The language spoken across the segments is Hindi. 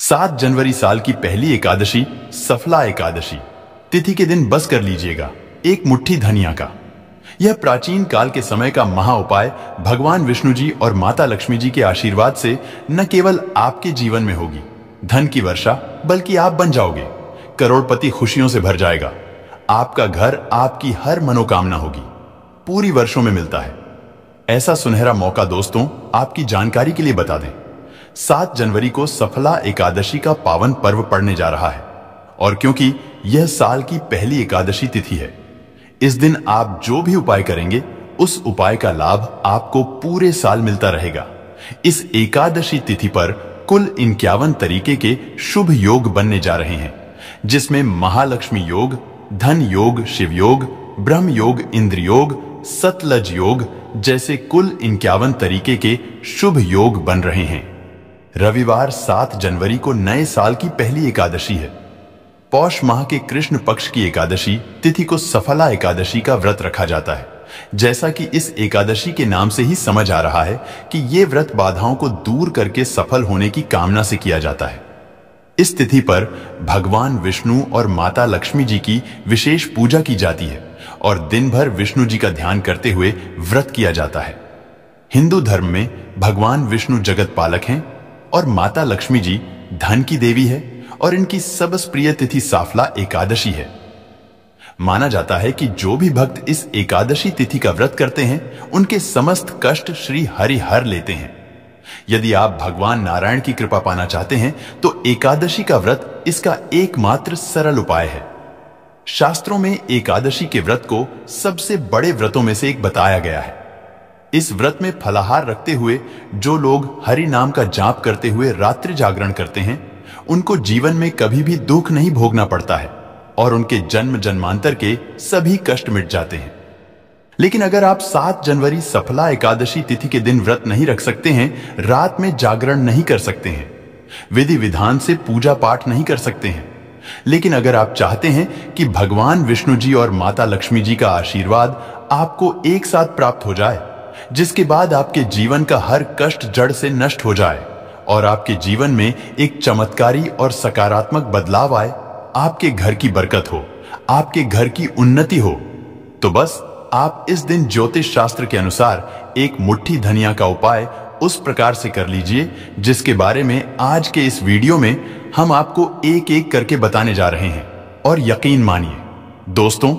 सात जनवरी साल की पहली एकादशी सफला एकादशी तिथि के दिन बस कर लीजिएगा एक मुट्ठी धनिया का यह प्राचीन काल के समय का महा उपाय भगवान विष्णु जी और माता लक्ष्मी जी के आशीर्वाद से न केवल आपके जीवन में होगी धन की वर्षा बल्कि आप बन जाओगे करोड़पति खुशियों से भर जाएगा आपका घर आपकी हर मनोकामना होगी पूरी वर्षों में मिलता है ऐसा सुनहरा मौका दोस्तों आपकी जानकारी के लिए बता दें सात जनवरी को सफला एकादशी का पावन पर्व पड़ने जा रहा है और क्योंकि यह साल की पहली एकादशी तिथि है इस दिन आप जो भी उपाय करेंगे उस उपाय का लाभ आपको पूरे साल मिलता रहेगा इस एकादशी तिथि पर कुल इक्यावन तरीके के शुभ योग बनने जा रहे हैं जिसमें महालक्ष्मी योग धन योग शिव योग ब्रह्म योग इंद्र योग सतलज योग जैसे कुल इक्यावन तरीके के शुभ योग बन रहे हैं रविवार सात जनवरी को नए साल की पहली एकादशी है पौष माह के कृष्ण पक्ष की एकादशी तिथि को सफला एकादशी का व्रत रखा जाता है जैसा कि इस एकादशी के नाम से ही समझ आ रहा है कि ये व्रत बाधाओं को दूर करके सफल होने की कामना से किया जाता है इस तिथि पर भगवान विष्णु और माता लक्ष्मी जी की विशेष पूजा की जाती है और दिन भर विष्णु जी का ध्यान करते हुए व्रत किया जाता है हिंदू धर्म में भगवान विष्णु जगत पालक हैं और माता लक्ष्मी जी धन की देवी है और इनकी सबस प्रिय तिथि साफला एकादशी है माना जाता है कि जो भी भक्त इस एकादशी तिथि का व्रत करते हैं उनके समस्त कष्ट श्री हरि हर लेते हैं यदि आप भगवान नारायण की कृपा पाना चाहते हैं तो एकादशी का व्रत इसका एकमात्र सरल उपाय है शास्त्रों में एकादशी के व्रत को सबसे बड़े व्रतों में से एक बताया गया है इस व्रत में फलाहार रखते हुए जो लोग हरि नाम का जाप करते हुए रात्रि जागरण करते हैं उनको जीवन में कभी भी दुख नहीं भोगना पड़ता है और उनके जन्म जन्मांतर के सभी कष्ट मिट जाते हैं लेकिन अगर आप 7 जनवरी सफला एकादशी तिथि के दिन व्रत नहीं रख सकते हैं रात में जागरण नहीं कर सकते हैं विधि विधान से पूजा पाठ नहीं कर सकते हैं लेकिन अगर आप चाहते हैं कि भगवान विष्णु जी और माता लक्ष्मी जी का आशीर्वाद आपको एक साथ प्राप्त हो जाए जिसके बाद आपके जीवन का हर कष्ट जड़ से नष्ट हो जाए और आपके जीवन में एक चमत्कारी और सकारात्मक बदलाव आए आपके घर की बरकत हो आपके घर की उन्नति हो तो बस आप इस दिन ज्योतिष शास्त्र के अनुसार एक मुट्ठी धनिया का उपाय उस प्रकार से कर लीजिए जिसके बारे में आज के इस वीडियो में हम आपको एक एक करके बताने जा रहे हैं और यकीन मानिए दोस्तों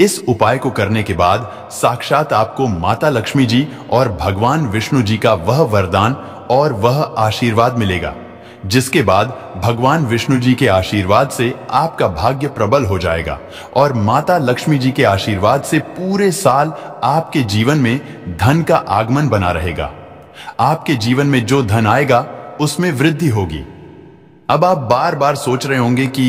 इस उपाय को करने के बाद साक्षात आपको माता लक्ष्मी जी और भगवान विष्णु जी का वह वरदान और वह आशीर्वाद मिलेगा जिसके बाद भगवान विष्णु जी के आशीर्वाद से आपका भाग्य प्रबल हो जाएगा और माता लक्ष्मी जी के आशीर्वाद से पूरे साल आपके जीवन में धन का आगमन बना रहेगा आपके जीवन में जो धन आएगा उसमें वृद्धि होगी अब आप बार बार सोच रहे होंगे कि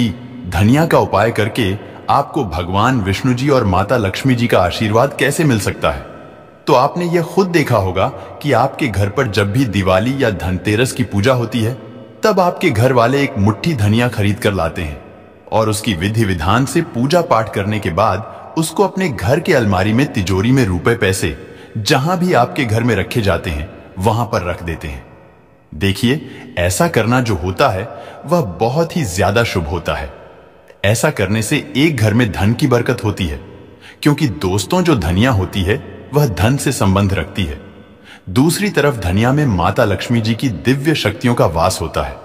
धनिया का उपाय करके आपको भगवान विष्णु जी और माता लक्ष्मी जी का आशीर्वाद कैसे मिल सकता है तो आपने यह खुद देखा होगा कि आपके घर पर जब भी दिवाली या धनतेरस की पूजा होती है तब आपके घर वाले एक मुट्ठी धनिया खरीद कर लाते हैं और उसकी विधि विधान से पूजा पाठ करने के बाद उसको अपने घर के अलमारी में तिजोरी में रुपए पैसे जहां भी आपके घर में रखे जाते हैं वहां पर रख देते हैं देखिए ऐसा करना जो होता है वह बहुत ही ज्यादा शुभ होता है ऐसा करने से एक घर में धन की बरकत होती है क्योंकि दोस्तों जो धनिया होती है वह धन से संबंध रखती है दूसरी तरफ धनिया में माता लक्ष्मी जी की दिव्य शक्तियों का वास होता है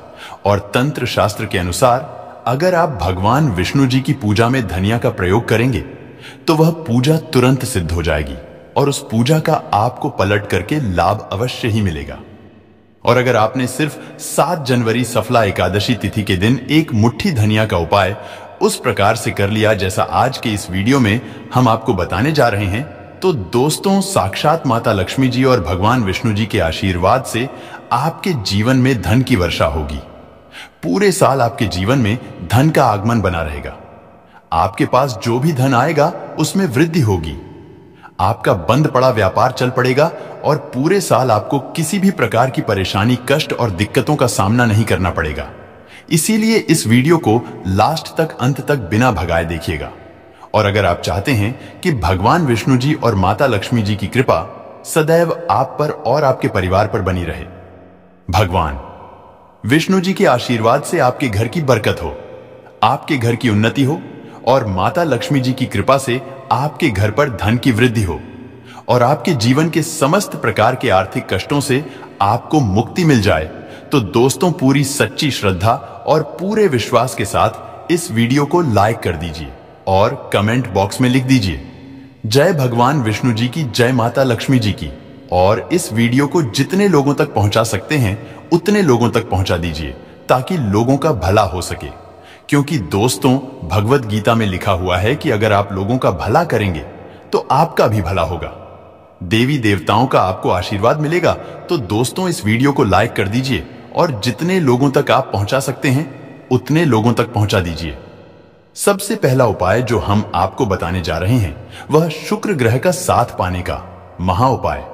और तंत्र शास्त्र के अनुसार अगर आप भगवान विष्णु जी की पूजा में धनिया का प्रयोग करेंगे तो वह पूजा तुरंत सिद्ध हो जाएगी और उस पूजा का आपको पलट करके लाभ अवश्य ही मिलेगा और अगर आपने सिर्फ सात जनवरी सफला एकादशी तिथि के दिन एक मुट्ठी धनिया का उपाय उस प्रकार से कर लिया जैसा आज के इस वीडियो में हम आपको बताने जा रहे हैं तो दोस्तों साक्षात माता लक्ष्मी जी और भगवान विष्णु जी के आशीर्वाद से आपके जीवन में धन की वर्षा होगी पूरे साल आपके जीवन में धन का आगमन बना रहेगा आपके पास जो भी धन आएगा उसमें वृद्धि होगी आपका बंद पड़ा व्यापार चल पड़ेगा और पूरे साल आपको किसी भी प्रकार की परेशानी कष्ट और दिक्कतों का सामना नहीं करना पड़ेगा इसीलिए इस वीडियो को लास्ट तक अंत तक बिना भगाए देखिएगा और अगर आप चाहते हैं कि भगवान विष्णु जी और माता लक्ष्मी जी की कृपा सदैव आप पर और आपके परिवार पर बनी रहे भगवान विष्णु जी के आशीर्वाद से आपके घर की बरकत हो आपके घर की उन्नति हो और माता लक्ष्मी जी की कृपा से आपके घर पर धन की वृद्धि हो और आपके जीवन के समस्त प्रकार के आर्थिक कष्टों से आपको मुक्ति मिल जाए तो दोस्तों पूरी सच्ची श्रद्धा और पूरे विश्वास के साथ इस वीडियो को लाइक कर दीजिए और कमेंट बॉक्स में लिख दीजिए जय भगवान विष्णु जी की जय माता लक्ष्मी जी की और इस वीडियो को जितने लोगों तक पहुंचा सकते हैं उतने लोगों तक पहुंचा दीजिए ताकि लोगों का भला हो सके क्योंकि दोस्तों भगवत गीता में लिखा हुआ है कि अगर आप लोगों का भला करेंगे तो आपका भी भला होगा देवी देवताओं का आपको आशीर्वाद मिलेगा तो दोस्तों इस वीडियो को लाइक कर दीजिए और जितने लोगों तक आप पहुंचा सकते हैं उतने लोगों तक पहुंचा दीजिए सबसे पहला उपाय जो हम आपको बताने जा रहे हैं वह शुक्र ग्रह का साथ पाने का महा उपाय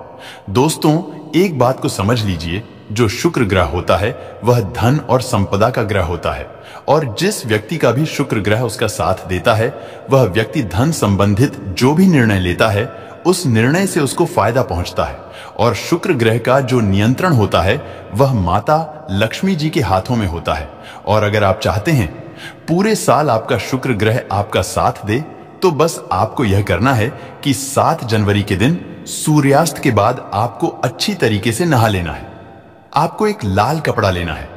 दोस्तों एक बात को समझ लीजिए जो शुक्र ग्रह होता है वह धन और संपदा का ग्रह होता है और जिस व्यक्ति का भी शुक्र ग्रह उसका साथ देता है वह व्यक्ति धन संबंधित जो भी निर्णय लेता है उस निर्णय से उसको फायदा पहुंचता है और शुक्र ग्रह का जो नियंत्रण होता है वह माता लक्ष्मी जी के हाथों में होता है और अगर आप चाहते हैं पूरे साल आपका शुक्र ग्रह आपका साथ दे तो बस आपको यह करना है कि सात जनवरी के दिन सूर्यास्त के बाद आपको अच्छी तरीके से नहा लेना है आपको एक लाल कपड़ा लेना है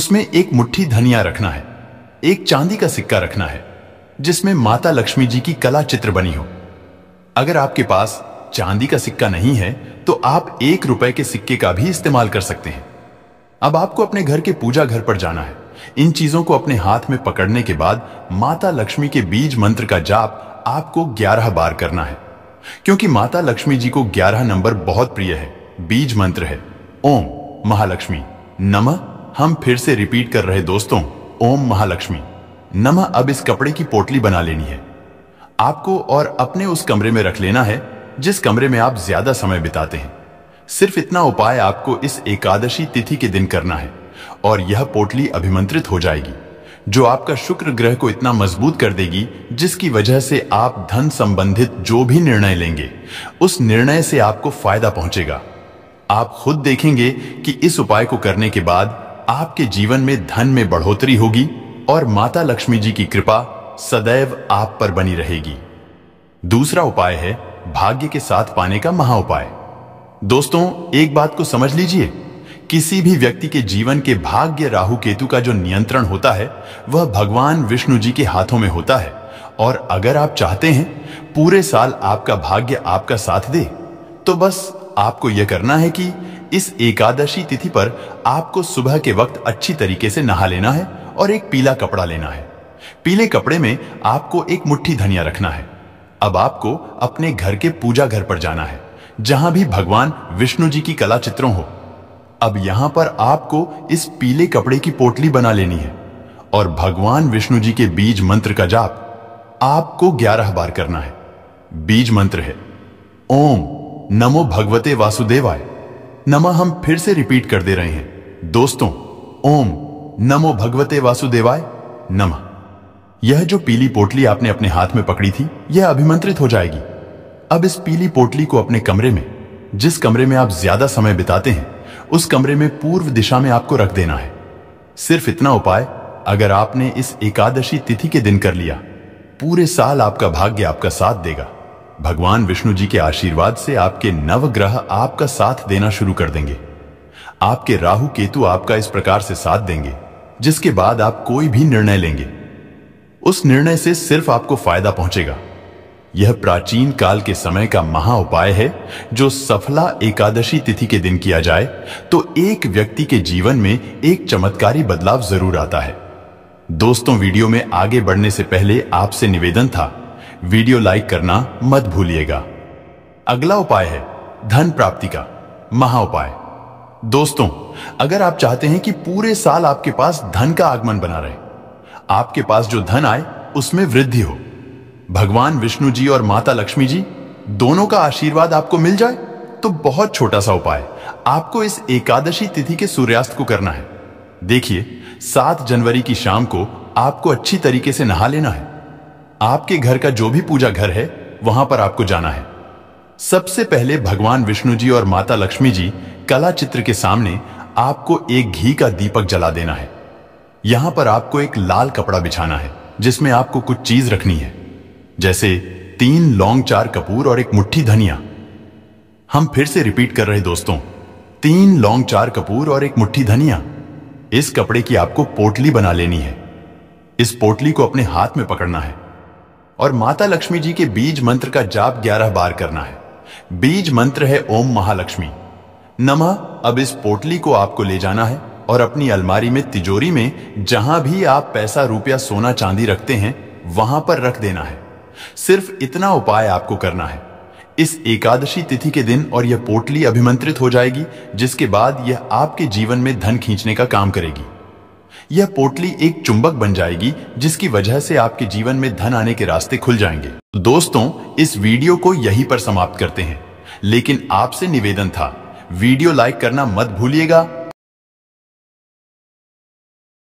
उसमें एक मुट्ठी धनिया रखना है एक चांदी का सिक्का रखना है जिसमें माता लक्ष्मी जी की कला चित्र बनी हो अगर आपके पास चांदी का सिक्का नहीं है तो आप एक रुपए के सिक्के का भी इस्तेमाल कर सकते हैं अब आपको अपने घर के पूजा घर पर जाना है इन चीजों को अपने हाथ में पकड़ने के बाद माता लक्ष्मी के बीज मंत्र का जाप आपको 11 बार करना है क्योंकि माता लक्ष्मी जी को 11 नंबर बहुत प्रिय है बीज मंत्र है ओम महालक्ष्मी नम हम फिर से रिपीट कर रहे दोस्तों ओम महालक्ष्मी नम अब इस कपड़े की पोटली बना लेनी है आपको और अपने उस कमरे में रख लेना है जिस कमरे में आप ज्यादा समय बिताते हैं सिर्फ इतना उपाय आपको इस एकादशी तिथि के दिन करना है और यह पोटली अभिमंत्रित हो जाएगी जो आपका शुक्र ग्रह को इतना मजबूत कर देगी जिसकी वजह से आप धन संबंधित जो भी निर्णय लेंगे उस निर्णय से आपको फायदा पहुंचेगा आप खुद देखेंगे कि इस उपाय को करने के बाद आपके जीवन में धन में बढ़ोतरी होगी और माता लक्ष्मी जी की कृपा सदैव आप पर बनी रहेगी दूसरा उपाय है भाग्य के साथ पाने का महा उपाय दोस्तों एक बात को समझ लीजिए किसी भी व्यक्ति के जीवन के भाग्य राहु केतु का जो नियंत्रण होता है वह भगवान विष्णु जी के हाथों में होता है और अगर आप चाहते हैं पूरे साल आपका भाग्य आपका साथ दे तो बस आपको यह करना है कि इस एकादशी तिथि पर आपको सुबह के वक्त अच्छी तरीके से नहा लेना है और एक पीला कपड़ा लेना है पीले कपड़े में आपको एक मुट्ठी धनिया रखना है अब आपको अपने घर के पूजा घर पर जाना है जहां भी भगवान विष्णु जी की कला चित्रों हो अब यहां पर आपको इस पीले कपड़े की पोटली बना लेनी है और भगवान विष्णु जी के बीज मंत्र का जाप आपको ग्यारह बार करना है बीज मंत्र है ओम नमो भगवते वासुदेवाय नम हम फिर से रिपीट कर दे रहे हैं दोस्तों ओम नमो भगवते वासुदेवाय नमः यह जो पीली पोटली आपने अपने हाथ में पकड़ी थी यह अभिमंत्रित हो जाएगी अब इस पीली पोटली को अपने कमरे में जिस कमरे में आप ज्यादा समय बिताते हैं उस कमरे में पूर्व दिशा में आपको रख देना है सिर्फ इतना उपाय अगर आपने इस एकादशी तिथि के दिन कर लिया पूरे साल आपका भाग्य आपका साथ देगा भगवान विष्णु जी के आशीर्वाद से आपके नवग्रह आपका साथ देना शुरू कर देंगे आपके राहु केतु आपका इस प्रकार से साथ देंगे जिसके बाद आप कोई भी निर्णय लेंगे उस निर्णय से सिर्फ आपको फायदा पहुंचेगा यह प्राचीन काल के समय का महा उपाय है जो सफला एकादशी तिथि के दिन किया जाए तो एक व्यक्ति के जीवन में एक चमत्कारी बदलाव जरूर आता है दोस्तों वीडियो में आगे बढ़ने से पहले आपसे निवेदन था वीडियो लाइक करना मत भूलिएगा अगला उपाय है धन प्राप्ति का महा उपाय दोस्तों अगर आप चाहते हैं कि पूरे साल आपके पास धन का आगमन बना रहे आपके पास जो धन आए उसमें वृद्धि हो भगवान विष्णु जी और माता लक्ष्मी जी दोनों का आशीर्वाद आपको मिल जाए तो बहुत छोटा सा उपाय आपको इस एकादशी तिथि के सूर्यास्त को करना है देखिए सात जनवरी की शाम को आपको अच्छी तरीके से नहा लेना है आपके घर का जो भी पूजा घर है वहां पर आपको जाना है सबसे पहले भगवान विष्णु जी और माता लक्ष्मी जी कला चित्र के सामने आपको एक घी का दीपक जला देना है यहां पर आपको एक लाल कपड़ा बिछाना है जिसमें आपको कुछ चीज रखनी है जैसे तीन लौंग चार कपूर और एक मुट्ठी धनिया हम फिर से रिपीट कर रहे दोस्तों तीन लौंग चार कपूर और एक मुट्ठी धनिया इस कपड़े की आपको पोटली बना लेनी है इस पोटली को अपने हाथ में पकड़ना है और माता लक्ष्मी जी के बीज मंत्र का जाप ग्यारह बार करना है बीज मंत्र है ओम महालक्ष्मी नमः अब इस पोटली को आपको ले जाना है और अपनी अलमारी में तिजोरी में जहां भी आप पैसा रुपया सोना चांदी रखते हैं वहां पर रख देना है सिर्फ इतना उपाय आपको करना है इस एकादशी तिथि के दिन और यह पोटली अभिमंत्रित हो जाएगी जिसके बाद यह आपके जीवन में धन खींचने का काम करेगी यह पोटली एक चुंबक बन जाएगी जिसकी वजह से आपके जीवन में धन आने के रास्ते खुल जाएंगे दोस्तों इस वीडियो को यहीं पर समाप्त करते हैं लेकिन आपसे निवेदन था वीडियो लाइक करना मत भूलिएगा